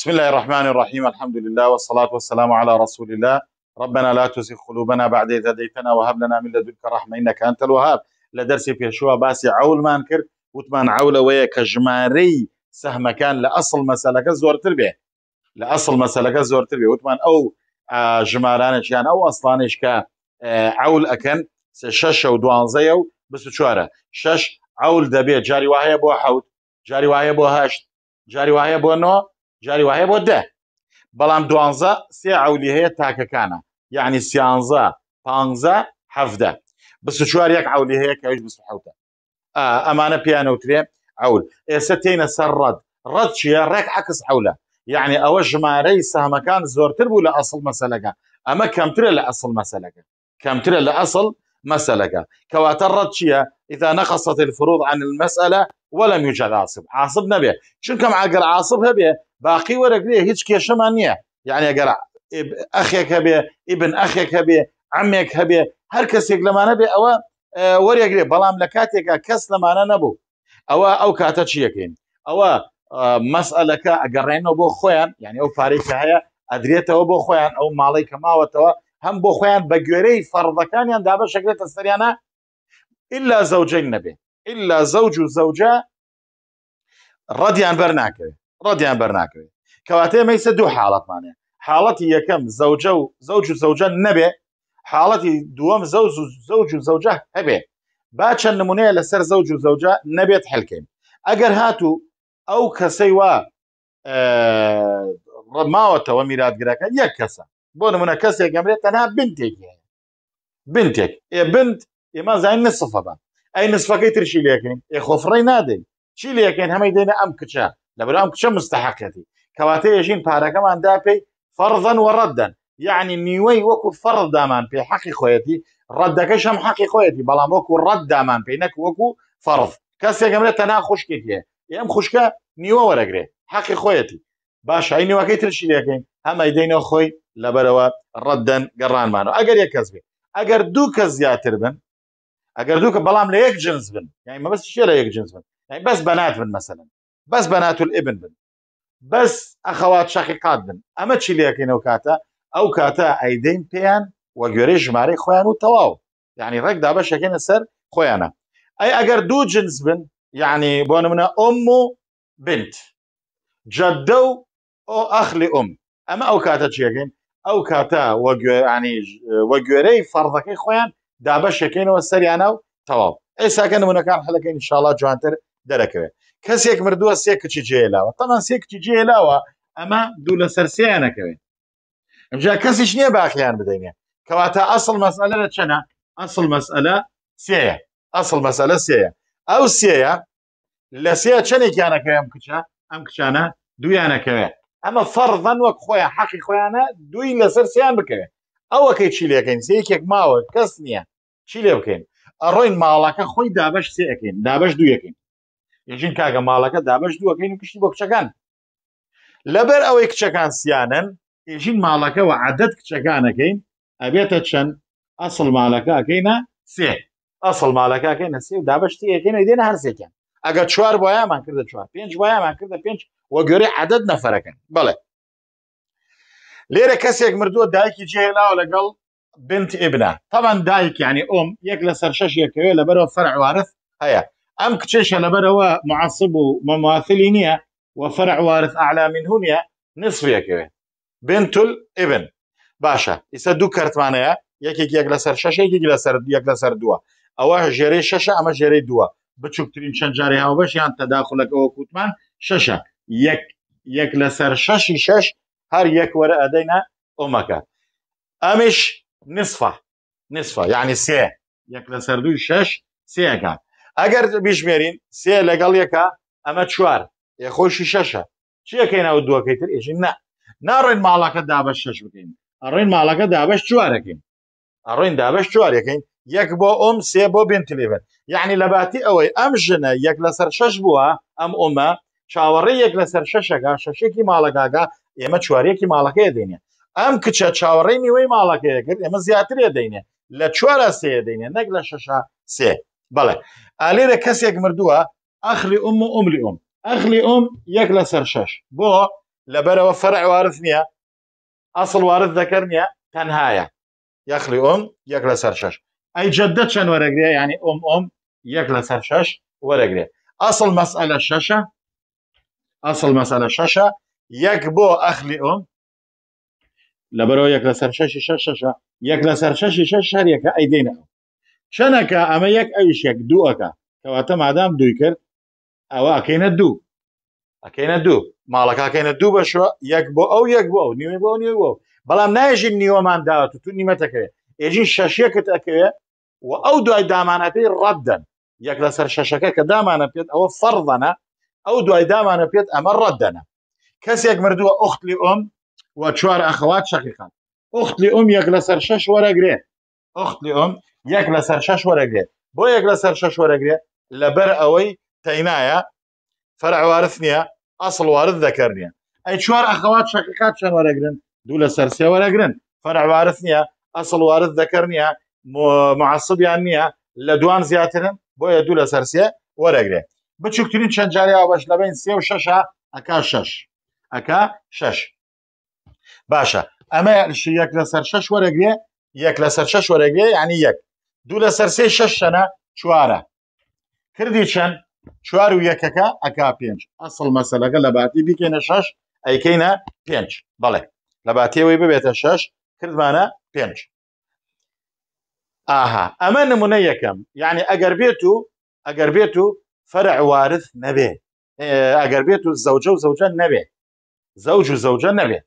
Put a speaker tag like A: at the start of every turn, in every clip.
A: بسم الله الرحمن الرحيم الحمد لله والصلاة والسلام على رسول الله ربنا لا تزغ قلوبنا بعد إذ هديتنا وهب لنا من لدنك رحمة إنك أنت الوهاب لدرسي پێشوە باسي عول مانكر وتمان عول ويا كجماري سهم كان لأصل مسألة كزور تربية لأصل مسألة كزور تربية بێ أو ئەو كان أو ئەسلانێک كا عول أكن شش و زيو بس چوارە شش عول دبي جاري وایە بو حوت جاري وایە بو هەشت جاري وایە بو نو جاری وایە بۆ دە بەڵام دوانزە سێ ئەولی هەیە تاکەکانە یعنی سیانزە پانزە هەفتە بس چوار یەک ئەولی هەیە کە حوتە ئەمانە پیانەوترێ ئەول ئێستا تینە سەر ڕەت ڕەت چیە ڕێک عکس حولە یعنی ئەوە ژمارەی سامەکان زۆرتر بوو لە ئەسڵ مەسەلەکە ئەمە کەمترە لە ئەسڵ مەسەلەکە کەمترە لە ئەسڵ مسألة كواتر رد إذا نقصت الفروض عن المسألة ولم يوجد عاصب عاصب نبي شن كم عقر عاصب هبي باقي ورق ليه هيك كيشمانيه يعني أقرع اخيك هبي ابن اخيك هبي عمك هبي هر كس لما نبي او آه، ورق ليه بلام لكاتك كس لما نبو او او كاتا تشيكين او آه، مسألة كا قرينه بو خوين يعني او فاريك هيا ادريته بو خوين او مالك وتوا هەم بۆ خۆیان بە گوێرەی فەرضەکانیان دابەشەکرێتە سەریانە إلا زەوجین نەبێ إلا زەوج و زەوجە ڕدیان بەرناکەوێت ڕدیان بەرناکەوێت کەواتەیە مەیسە دوو حاڵەتمانێ حاڵەتی یەکەم زەوجە و زەوج و زەوجە نەبێ حاڵەتی دووەم زەوج و زەوج و زەوجە هەبێ با چەند نمونەیە لەسەر زەوج و زەوجە نەبێت هەلکەین ئەگەر هاتوو ئەو کەسەی وا ڕماوەتەوە میراگرەکە یەک کەسە بۆ نمونە کەسێک ئەمرێت تەنها بنتێک بنتێک ئێ بنت ئێمە زانین نسفە بە ئەی نسفەکەی ترشی لەکەین ئێ خۆفڕی نادەین چی لەکەین هەمەی دێنە ئەم کچە لەبەر ئەم کچە مستحقەتی کەواتەیە ژین پارەکەماندا پێی فەرزەن وەڕەدەن یعنی نیوەی وەکو فەرزدامان پێ حەقی خۆەتی ڕەدەکەش هەم حەقی خۆەتی بەڵام وەکو ڕەددامان پێی نەک وەکو فەرز کەسێکگەمرێت تەنا خوشکێکە ئەم خوشکە نیوە وەرەگرێ حەقی خۆەتی باشایی نیوەکەی ترشی لەکەین هەمای دێنەوە خۆی لەبەرەوە ڕەدەن گەڕانمانەوە ئەگەر یەک کەس بێ ئەگەر دوو کەس زیاتر بن ئەگەر دوو کە بەڵام لە یەک جنس بن یعنی مەبەست شێ لە یەک جنس بن بەس بەنات بن مەسەن بەس بەنات ئبن بن بەس ئەخەوات شەقیقات بن ئەمە چی لەکەینەوە کاتە ئەو کاتە ئەیدەین پێیان وە گوێرەی ژمارەی خۆیان و تەواو یعنی ڕێکدا بەشەکەێنە سەر خۆیانە ئەی ئەگەر دوو جنس بن یعنی بۆ نمونە ئۆم و بنت جەدە و ئۆ ئەخلی ئۆم ئەمە ئەو کاتە چیەکەین ئەو کاتە وەگوێرانی وەگوێرەی فەرزەکەی خۆیان دابەشەکەینەوە سەریانە و تەواو ئێساکە نمونونەکان هەلەکەین شڵا جوانتر دەرەکەوێت کەسێک مردووە سێ کچی جێلاوە تەمان سێ کچی جێلاوە ئەمە دوو لە سەرسیانەکەوێت ئەمجا کەسیش نییە باخیان بدەینێ کەواتە ئەسڵ مەسئلە لە چەنە ئەسڵ مەسئلە سەیە ئەسڵ مەسئلە سەیە ئەو سەیە لە سێ چەندێکیانەکە ئەم کچە ئەم کچانە دویانەکەوێت ئەمە فەرزەن وەک خۆیان حەقی خۆیانە دوی لەسەر سیان بکەوێت ئەوەکەی چی لەکەین سەیەکێک ماوە کەس نییە چی لێ بکەین ئەڕۆین ماڵەکە خۆی دابش سەکەین دابش دویەکەین یژین کاگە ماڵەکە دابش دووەکەین و کشتی بۆ کچەکان لەبەر ئەوەی کچەکان سیانن ئێژین ماڵەکەەوە عادەت کچەکانەکەین ئەبێتە چەند ئەسڵ ماڵەکەکەینە سێ ئەسڵ ماڵەکەکەینە سێ و دابشتی یەکەینە دێنە هەرسێکیان ئەگە چوار بۆیامان کردە چوار پێنج وایەمان کردە پێنج وە گوێری عادەت نەفەرەکەن بڵێ لێرە کەسێک مردووە دایکی جێلاوە لەگەڵ بنت ئبنا تەمان دایک ینی ئۆم یەک لە سەر شەشیەکەوێ لەبەرەوە فەرعوارف هەیە ئەم کچێشە لەبەرەوە مععسب و مەماثلی نییە وە فەرعوارف ئاعلا من هوونیە نصفیەکەوێ بنتل ئبن باشە ئیسە دوو کەرتمانەیە یەکێک یەک لەسەر شەشێکی لەسەر یەک لەسەر دووە ئەوە ژێرەی شەشە ئەمە ژێرەی دووە بچووکترین چەند جاری هاوبەشیان تەداخلەکەەوە کووتمان شەشە یەک لەسەر شەشی شەش هەر یەک وەرە ئەدەینە ئۆمەکە ئەمیش نصفە نصفە یعنی سێ یەک لەسەر دوی شەش سەکان ئەگەر بیژمێرین سێ لەگەڵ یەکە ئەمە چوار یخۆشی شەشە چیەکەینەوە دووەکەی تر ئێژین نە ناڕێن ماڵەکە دابش شەش بکەین ئەڕێن ماڵەکە دابش چوارەکەین ئەڕێن دابش چوارەکەین یەک بۆ ئۆم سێ بۆ بنتلیبن یعنی لەباتی ئەوەی ئەم ژنە یەک لەسەر شەش بووە ئەم ئۆمە چاوەڕێیەک لەسەر شەشەگا شەشێکی ماڵەگاگا ئێمە چوارەکی ماڵەکەی دێنێ ئەم کچە چاوەڕێ نیوەی ماڵەکەیە کرد ئێمە زیاترێ دەینێ لە چوارە سێ دەینێ نەک لە شەشا سێ بەڵێ ئالێرە کەسێک مردووە ئەخلی ئوم و عملی ئوم ئەخلی ئوم یەک لەسەر شەش بۆ لەبەرەوە فەرع وارز نییە ئەسڵ وارز دەکرد نیە تەنهاە یەخلی ئۆم یەک لەسەر شەش ئەی جددە چەند وەرەگرێ ینی ئۆم ئۆم یەک لەسەر شەش وەرەگرێ ئەسڵ مەسئلە شەشە ئەسڵ مەسەلە شەشە یەک بۆ ئەخلی ئۆم لەبەرەوە یەک لە سەر شەشی شەش شەشە یەک لە سەر شەشی شەش شارەکە ئەیدێنە چەنەکە ئەمە یەک ئەویش یەک دووەکە کەواتە مادام دوی کرد ئەوە ئەکەینە دوو ئەکەینە دوو ماڵەکەکەینە دوو بەشوە یەک بۆ ئەو یەک بۆ نیوێ بۆ نیێ بۆ بەڵام نایژین نیوەمان داوە تو نیمەتەکەوێت ئێژین شەشیەکەت ئەکەوێت و ئەو دوای دامانەکەی ڕەبدەن یەک لەسەر شەشەکە کە دامانە پێت ئەوە فەرضەنە ئەو دوای دامانە پێت ئەمە ڕەتدەنا کەسێک مردووە ئوختلی ئۆم و چوار ئەخەوات شەقیقان ئوختلی ئۆم یەک لەسەر شەش وەرەگرێت ئوختلی ئۆم یەک لەسەر شەش وەرەگرێت بۆ یەک لەسەر شەش وەرەگرێت لەبەر ئەوەی تەینایە فەرعوارث نییە ئەسڵ وارد دەکردنیە ئەی چوار ئەخەوات شەقیقات چەند وەرەگرن دوو لەسەر سێ وەرەگرن فەرعوارث نییە ئەسڵ وارد دەکردنیە مععسبیان نییە لە دوان زیاترن بۆیە دوو لەسەر سێ وەرەگرێت بچووکترین چەند جاری ئاوەش لەبین سێ و شەش ئەکا شەش ئەکا شەش باشە ئەمە یەک لەسەر شەش وەرەگرێ یەک لەسەر شەش وەرەگرێ ینی یەک دوو لەسەر سێ شەش شەنە چوارە کردی چەند چوار و یەکەکە ئەکا پێنج ئەسڵ مەسەلەکە لە باتی بکەینە شەش ئەیکەینە پێنج بەڵێ لە باتیەوەی ببێتە شەش کردمانە پێنج ئاها ئەمە نمونە یەکەم یعنی ئەگەر بێت و ئەگەر بێت و فرع وارث نبێ ئەگەر بێت و زەوجە و زەوجە نەبێ زەوج و زەوجە نەبێ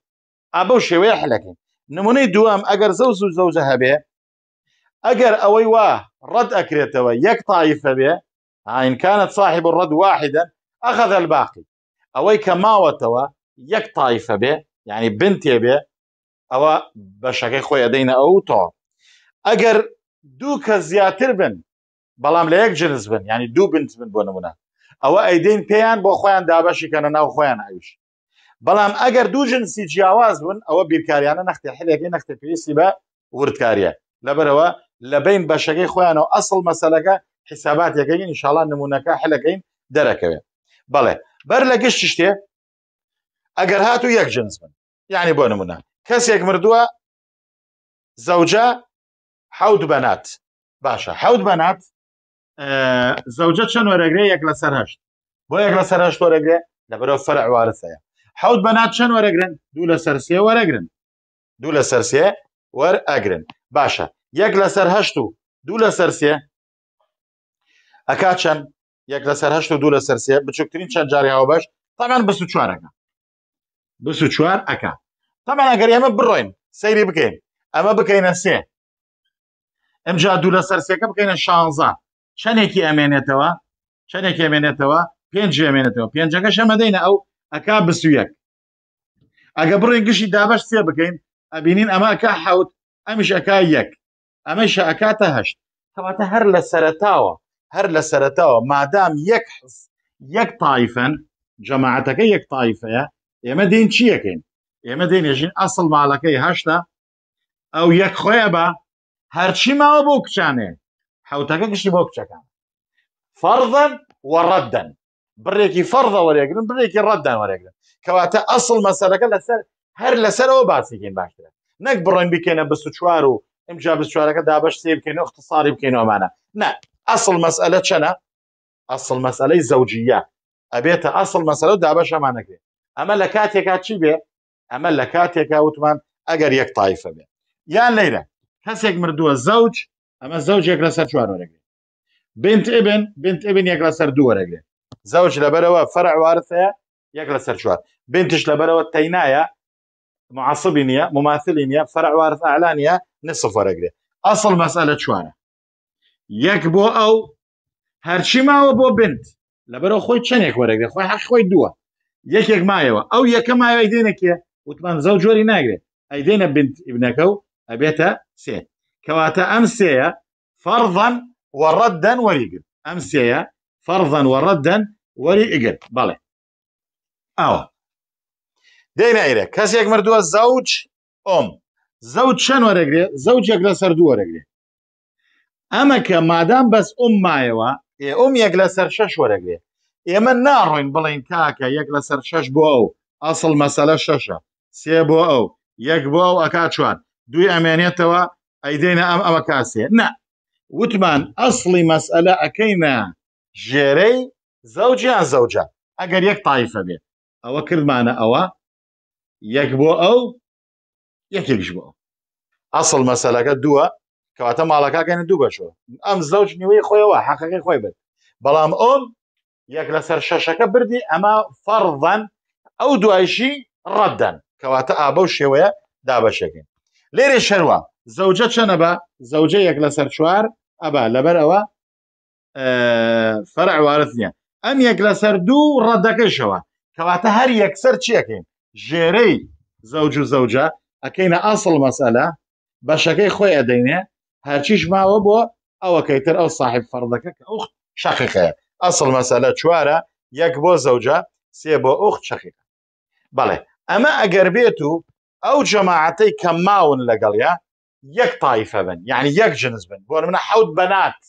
A: ئابە و شێوەیە حلەکەین نمونەی دوام ئەگەر زەوز و زەوجە هەبێ ئەگەر ئەوەی وا ڕەت ئەکرێتەوە یەک تاایفە بێ ئاین كانت صاحب الرد واحدا أخذ الباقي ئەوەی کە ماوەتەوە یەک تاایفە بێ یعنی بنتێ بێ ئەوە بەشەکەی خۆی ئەدەینە ئەو تۆ ئەگەر دوو کە زیاتر بن بەڵام لە یەک جنس بن ینی دوو بنت بن بۆ نمونە ئەوە ئەیدین پێیان بۆ خۆیان دابەشیکەنە ناو خۆیان ئاویش بەڵام ئەگەر دوو جنسی جیاواز بن ئەوە بیرکاریانە نەختی حلێکی نەختی پێویستی بە وردکاریە لەبەرەوە لە بین بەشەکەی خۆیانەوە ئەسڵ مەسلەکە حیسابات یەکەین انشاالله نمونونەکە حلەکەین دەرەکەوێت بەڵێ بەر لە گشت شتێ ئەگەر هاتو یەک جنس بن یعنی بۆ نمونە کەسێک مردووە زەوجە حەود بەنات باشە حەود بەنات زەوجە چەند وەرەگرێ یەک لە سەرهشت بۆ یەک لە سەرهشت وەرەگرێ لەبەرەوە فەرع وارسەیە حەوت بەنات چەند وەرەگرن دوو لە سەرسیە وەرەگرن دوو لە سەرسیە وەر ئەگرن باشە یەک لە سەرهشت و دوو لە سەرسیە ئەکا چەند یەک لە سەرهشت و دوو لە سەرسیە بچووکترین چەند جاریەوە بەش تەمان بس و چوارەکە بس و چوار ئەکا تەمان ئەگەر ئەمە بڕۆین سەیری بکەین ئەمە بکەینە سێ ئەمجا دوو لە سەرسیەکە بکەینە شانزان چەندێکی ئەمێنێتەوە چەندێکی ئەمێنێتەوە پێنج ئەمێنێتەوە پێنجەکە شەمەدەینە ئەو ئەک بسوویەک ئەگە بڕین گشتی دابش سێ بکەین ئەبینین ئەماکە حوت ئەمیش ئەک یەک ئەمەش ئەکاتە هەشت کەواتە هەر لە سەرتاوە هەر لە سەرتاوە مادام یەک حس یەک تایفەن جەماعەتەکە یەک تایفەیە ئێمە دێن چیەکەین ئێمە دێنێژین ئەسڵ ماڵەکەی هەشتا ئەو یەک خۆیە بە هەرچی ماوە بۆ کچانێ حوتەکە گشتی بۆ کچەکان فەرزەن وەڕەدەن بڕێکی فەرزە وەرێگرن بڕێکی ڕەددان وەرێگرن کەواتە ئەسڵ مەسەرەکە لەسەر هەر لەسەرەوە باسیکەین باشترە نەک بڕێن بکەێنە بە چوار و ئەمجا بچوارەکە دابش سێ بکەین و اختصاری بکەینەوەمانە نه ئەسڵ مەسئلە چەنە ئەسڵ مەسئلەی زەوجە ئەبێتە ئەسڵ مەسەرە دابەشەمانەکرێت ئەمە لە کاتێکا چی بێ ئەمە لە کاتێکا وتمان ئەگەر یەک تایفە بێ یان لەیرە کەسێک مردووە زەوج ئەمە زەوج یەک لەسەر چوار وەرەگرێ بنت ئبن بنت ئبن یەک لەسەر دوو وەرەگرێ زەوج لەبەرەوە فەرع وارثەیە یەک لەسەر چوار بنتش لەبەرەوە تەینایە معاصبی نیە مماثلی نیە فەرع وارث ئالانە نصف وەرەگرێ ئەسڵ مەسەلە چوارە یەک بۆ ئەو هەرچی ماوە بۆ بنت لەبەرەوە خۆی چندێک وەرەگرێ خۆی حەق خۆی دووە یەکێک مایەوە ئەو یەکە مایەوە دێنێکە وتمان زەو جۆری ناگرێت ئەیدێنە بنت ابنەکە و ئەبێتە سێت کەواتە ئەم سەیە فەرضەن وەڕەددەن وەریگر ئەم سەیە فەرضەن وەڕەددەن وەری ئیگر بەڵێ ئاوە دەینایرە کەسێک مردووە زەوج ئۆم زەوج چەند وەرەگرێ زەوجێک لە سەر دوو وەرەگرێ ئەمە کە مادام بەس ئوم مایەوە ئوم یەک لە سەر شەش وەرەگرێ ئێمە ناڕۆین بڵین کاکە یەک لە سەر شەش بۆ ئەو ئەسڵ مەسەلە شەشە سێ بۆ ئەو یەک بۆ ئەو ئەکا چوان دوی ئەمێنێتەوە ئەیدێنە ئەم ئەوە کاسێ نە وتمان ئەسڵی مەسئلە ئەەکەینە ژێرەی زەوجیان زەوجە ئەگەر یەک تایفە بێ ئەوە کردمانە ئەوە یەک بۆ ئەو یەکێکش بۆ ئەسڵ مەسەلەکە دووە کەواتە ماڵەکەکەنە دوو بەشەوە ئەم زەوج نیوەی خۆیەوە حەقەکەی خۆی بێت بەڵام ئۆم یەک لەسەر شەشەکە بردی ئەمە فەرڤەن ئەو دوایشی ڕەددەن کەواتە ئابە و شێوەیە دابەشەکەین لێرێ شەروە زەوجە چەنە بە زەوجە یەک لەسەر چوار ئەبا لەبەر ئەوە فەرعوارت نییە ئەم یەک لەسەر دوو ڕەدەکەشەوە کەواتە هەر یەکسەر چیەکەین ژێرەی زەوج و زەوجە ئەەکەینە ئاسڵ مەسەلە بەشەکەی خۆی ئەدەینێ هەرچیش ماوە بۆ ئەوەکەیتر ئەو صاحب فەردەکە کە ئوخت شەقیقەیە ئەسڵ مەسەلە چوارە یەک بۆ زەوجە سێ بۆ ئوخت شەقیقە بەڵێ ئەمە ئەگەر بێت و ئەو جەماعەتەی کە ماون لەگەڵە یەک تایفە بن یعنی یەک جنس بن بۆ منە حەوت بەنات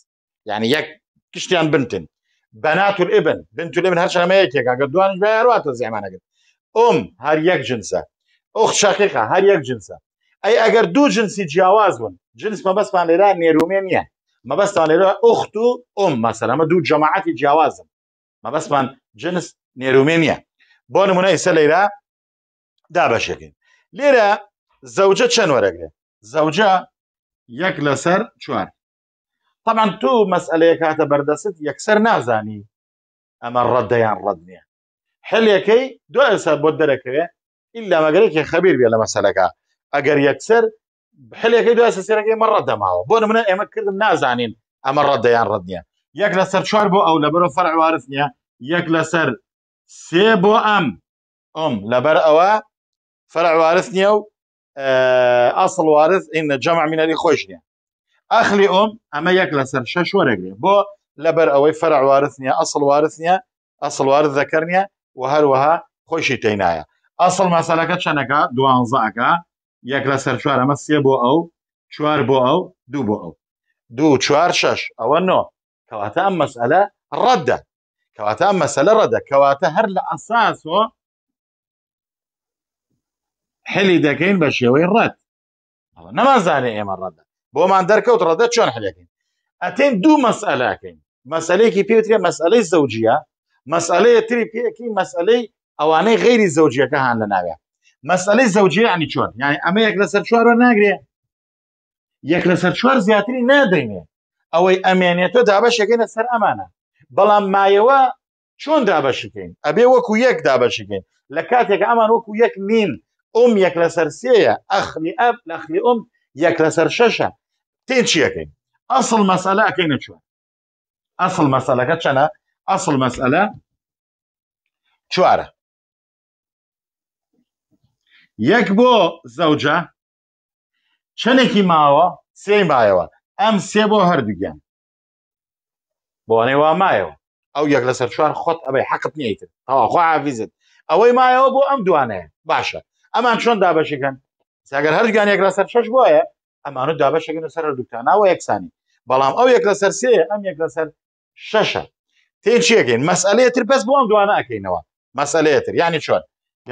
A: یعنی یەک کشتیان بنتن بەنات و ئبن بنت لێ من هەر شەمەیەکێکا کە دوانش بەیارواتە زیمانەگەن ئۆم هەر یەک جنسە ئۆخ شقیقا هەر یەک جنسە ئەی ئەگەر دوو جنسی جیاواز بن جنس مەبەستمان لێرا نێرومێ نییە مەبەستان لێرە ئۆخت و ئۆم مەسەرمە دوو جەماعەتی جیاوازم مەبەستمان جنس نێرومێ نییە بۆ نمونە ئیسە لێرە دابەشەکەین لێرە زەوجە چەند وەرەگرێت زەوجە یەک لەسەر چوار تەمان تۆ مەسئلەیە کاتە بەردەست یەکسەر نازانی ئەمە ڕەدەیان ڕەد نییە حلەکەی دو ئەسەر بۆ دەرەکەوێ ئللا مەگەرێکی خەبیر بێ لە مەسەلەکە ئەگەر یەکسەر حلەکەی دو سەسەرەکەی مە ڕەدەماوە بۆ نمونە ئێمە کردم نازانین ئەمە ڕەدەیان ڕەد نییە یەک لەسەر چوار بۆ ئەو لەبەرۆ فەرعوارت نییە یەک لەسەر سێ بۆ ئەم ئۆم لەبەر ئەوە فەرعوارث نییە و ئاسڵ وارز ئینە جەمع مینەری خۆش نیە ئەخلی ئۆم ئەمە یەک لەسەر شەش وەرەگرێ بۆ لەبەر ئەوەی فەرع وارث نیە ئەسڵ وارث نیە ئەسڵ وارد دەکەن نیە و هەروەها خۆشی تێنایە ئەسڵ مەسەلەکە چەنەکە دوانزەکە یەک لە سەر چوار ئەمە سێ بۆ ئەو چوار بۆ ئەو دوو بۆ ئەو دوو چوار شش ئەوە نۆ کەواتە ئەم مەسئلە ڕەدە کەواتە ئەم مەسەلە ڕەدە کەواتە هەر لە ئەساسەوە حلی دەکەین بە شێوەی ڕەت نەمازانێ ئێمە ڕەدە بۆمان دەرکەوت ڕەدە چۆن حلەکەین ئەتین دوو مەسئلەکەین مەسلەیەکی پێوترێ مەسئلەی زەوجە مەسئلەیە تری پێکی مەسئلەی ئەوانەی غێری زەوجەکە هاان لە ناوێت مەسئلەی زەوجێ ینی چۆن یعنی ئەمە یەک لەسەر چوارەوە ناگرێ یەک لەسەر چوار زیاتری نادەینێ ئەوەی ئەمێنێتە دابەشەکەینە سەر ئەمانە بەڵام مایەوە چۆن دابەشکەین ئەبێ وەکو یەک دابەشکەین لە کاتێک ئەمان وەکو یەک نین ئۆم یەک لەسەر سێە ئەخلی ئەب لەخلی ئۆم یەک لەسەر شەشە تێ چیەکەین ئەسڵ مەسەلە ئەەکەینە چوە ئەسڵ مەسەلەکە چەنە ئەسڵ مەسەلە چوارە یەک بۆ زەوجە چنێکی ماوە سێ مایەوە ئەم سێ بۆ هەردووگیان بۆنێ وا مایەوە ئەو یەک لەسەر چوار خۆت ئەبێ حەقت نیتر ئەوە خواویزت ئەوەی مایەوە بۆ ئەم دوانەیە باشە ئەمان چۆن دابەشەکەن ساگەر هەرگانێک لە سەر شش وایە ئەمانە دابەشەکەن سەر دوکتاناوە یەکسانی بەڵام ئەو یەک لە سەر سێ ئەم یەک لە سەر شەشە تێچێکین مەسئلەیەتر بەس بۆم دوانە ئەکەینەوە مەسئلەیەتر ینی چۆن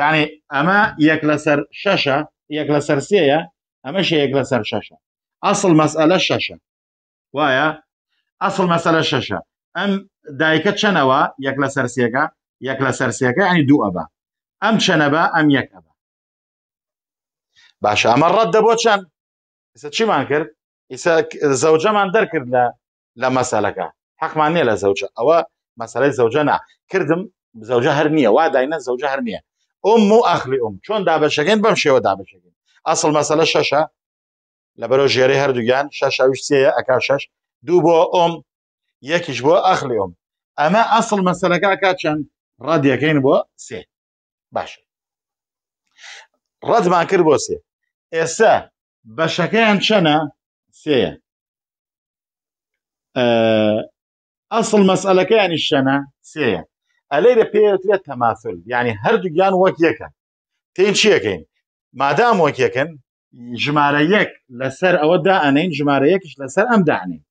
A: ینی ئەمە یەک لە سەر شەشە یەک لە سەر سێە ئەمەش یەک لە سەر شەشە ئەسڵ مەسئلە شەشە وایە ئەسڵ مەسەلە شەشە ئەم دایکە چەنەوە یەک لە سەرسیەکە یەک لە سەرسیەکە ئەنی دوو ئەبە ئەم چەنەبە ئەم یەک ئەبە باشە ئەمە ڕەت دەبۆ چەند چیمان کرد ئیسا زەوجەمان دەرکرد لە لە مەسەلەکە حەقمان نیە لە زەوجە ئەوە مەسەلەی زەوجەنا کردم زەوجە هەر نییە وا داینە زەوجە هەر نییە ئۆم و ئەخلی ئۆم چۆن دابشەکەن بەم شێوە دابشەکەن ئەسڵ مەسەلە شەشە لە بەرەو ژێرەی هەردووگیان شەشەویشتەیە ئەک شەش دوو بۆ ئۆم یەکیش بۆ ئەخلی ئۆم ئەمە ئەسڵ مەسەلەکە ئەک چەند ڕادیەکەین بۆ سێ باش ڕەتمان کرد بۆ سێ ئێستا بەشەکەیان چەنە سەیە ئەسڵ مەسئلەکەیانی شەنە سەیە ئەلەیرە پێوترێت تەماسل ینی هەردووگیان وەک یەکە تین چیەکەین مادام وەک یەکەن ژمارە یەک لەسەر ئەوەدا ئەنین ژمارە یەکش لەسەر ئەم دانین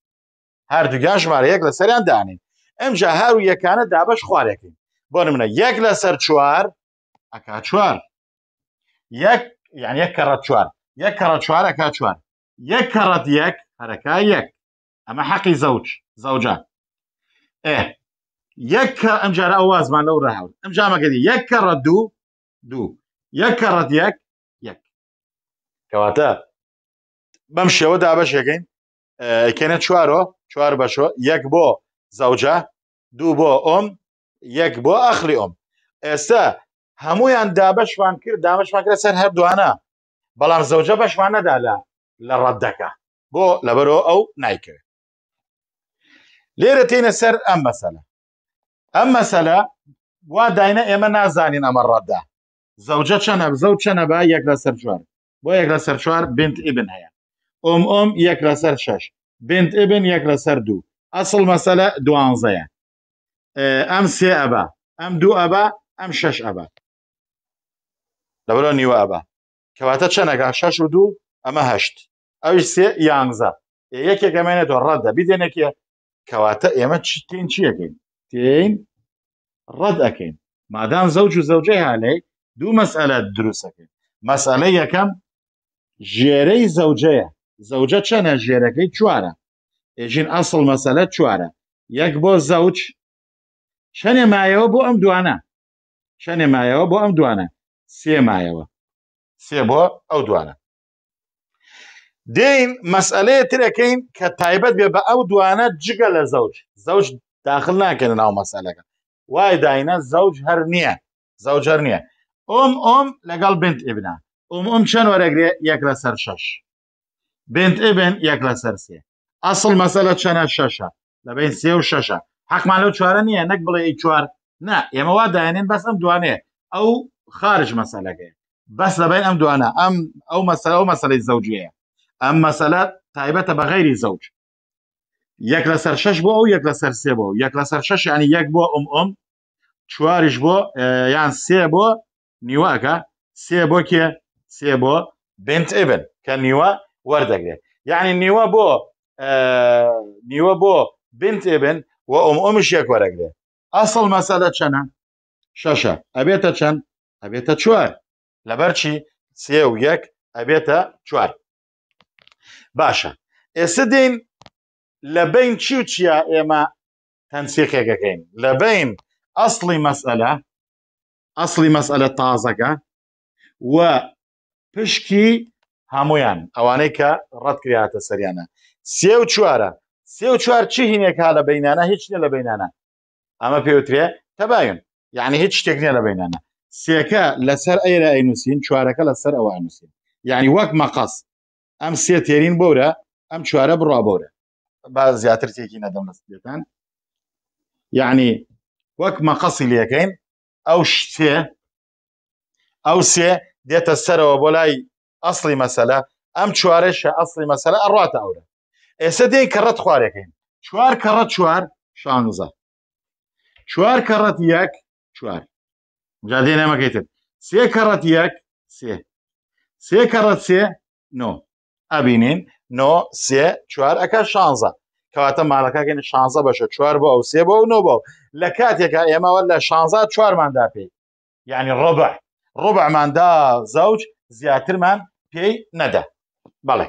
A: هەردووگیان ژمارە یەک لەسەریان دانین ئەمجا هەر و یەکانە دابش خوارێکین بۆ منە یەک لەسەر چوار ئەک چوار یەک یان یەک کەڕە چوار یەک کەڕە چوارەکە چوار یەک کەڕەت یەک هەرەکە یەک ئەمە حەقی زەوج زەوجان ئێ یەک کە ئەمجارە ئەو وازمان لەو ڕاوت ئەم جامەگەری یەک کەڕە دوو دوو یەک کەڕەت یەک یەک کەواتە بەم شێوە دابەشەکەین کێنە چوارۆ چوار بەشۆ یەک بۆ زەوجە دوو بۆ ئۆم یەک بۆ ئەخلی ئۆم ئێستا هەمویان دابشمان کرد دامەشمان کرد سەر هەردوانە بەڵام زەوجە بەشمان نەدا لە لە ڕەتدەکە بۆ لەبەرۆ ئەو نایکرێت لێرە تێنە سەر ئەم مەسەلە ئەم مەسەلە وا داینە ئێمە نازانین ئەمە ڕەتدا زەوجە چەنە زەو چەنە بە یەک لە سەر جوار بۆ یەک لە سەر چوار بنت ئیبن هەیە ئۆم ئۆم یەک لە سەر شەش بنت ئیبن یەک لە سەر دوو ئەسڵ مەسەلە دوانزەیە ئەم سێ ئەبا ئەم دوو ئەبا ئەم شەش ئەبات لەبەرۆ نیوە ئەبە کەواتە چەنەگە شش و دوو ئەمە هەشت ئەوی سێ یانزە یەکێکەمێنێتەوە ڕەدە بدێنێکە کەواتە ئێمە تین چیەکەین تین ڕەت ئەەکەین مادام زەوج و زەوجەی هاانەی دوو مەسئلە دروستەکەین مەسئلە یەکەم ژێرەی زەوجەیە زەوجە چەنە ژێرەکەی چوارە ئێژین ئەسڵ مەسەلە چوارە یەک بۆ زەوج چەنێ مایەوە بۆ ئەم دوانە چەنێ مایەوە بۆ ئەم دوانە سێ مایەوە سێ بۆ ئەو دوانە دین مەسئلەیە ترەکەین کە تایبەت بێ بە ئەو دوانە جگە لە زەوج زەوج داخل ناکەن ناو مەسەلەکە وای داینە زەوج هەر نییە زەوج هەر نییە ئۆم ئۆم لەگەڵ بنت ئبنا ئۆم ئۆم چەند وەرەگرێ یەک لە سەر شەش بنت ئبن یەک لە سەر سێ ئەسڵ مەسەلە چەنە شەشە لەبین سێ و شەشە حەقمان لەو چوارە نییە نەک بڵێ چوار نا ئێمەوا داێنین بەسم دوانێ ئەو خارج مەسەلەگەی بەس دەبێن ئەم دوانە ئەم ئەو مەسەلە و مەسلەی زەوجەیە ئەم مەسەلە تایبەتە بە غەیری زەوج یەک لە سەر شش بۆ و یەک لە سەر سێ بۆ یەک لە سەر شش ینی یەک بۆ ئۆم ئۆم چوارش بۆ یان سێ بۆ نیواکە سێ بۆ کێ سێ بۆ بنت ئبن کە نیوە وەردەگرێت یعنی نیوە بۆ نیوە بۆ بنت ئبن و ئۆم ئۆمش یەک وەرەگرێت ئەسڵ مەسەلە چەنە شەشە ئەبێتە چەند ئەبێتە چوار لەبەر چی سێ و یەک ئەبێتە چوار باشە ئێستا دین لە بین چی و چیە ئێمە تەنسیخێکەکەین لە بین ئەسلی مەسئلە ئەسلی مەسئلە تازەکە و پشکی هەمویان ئەوانەی کە ڕەتکراتە سەریانە سێ و چوارە سێ و چوار چی هینێکا لە بینانە هیچ نیە لە بینانە ئەمە پێوترێ تەباین یعنی هیچ شتێک نیە لە بینانە سێکە لەسەر ئەیرە ئەینووسین چوارەکە لەسەر ئەوە نووسین یعنی وەک مەقەس ئەم سێ تێرین بۆرە ئەم چوارە بڕا بۆرە با زیاتر تێکی نەدەم لەستەکان یعنی وەک مەقەسی لەکەین ئەو شتێ ئەو سێ دێتە سەرەوە بۆ لای ئەسلی مەسەلە ئەم چوارەشە ئەسلی مەسەلە ئەڕاتە ئەورە ئێستا دێن کە ڕەت خوارەکەین چوار کە ڕەت چوار شانزە چوار کە ڕەت یەک چوار جادێ نەمەکەیتر سێ کەڕەت یەک سێ سێ کەڕەت سێ نۆ ئەبینین نۆ سێ چوار ئەکە شانزە کەواتە مالەکەگەنی شانزە بەشە چوار بۆ ئەو سێ بۆ و نۆ بۆ لە کاتێکە ئێمەوە لە شانزە چوارماندا پێی یعنی ڕۆبع ڕۆبعماندا زەوج زیاترمان پێی نەدا بەڵێ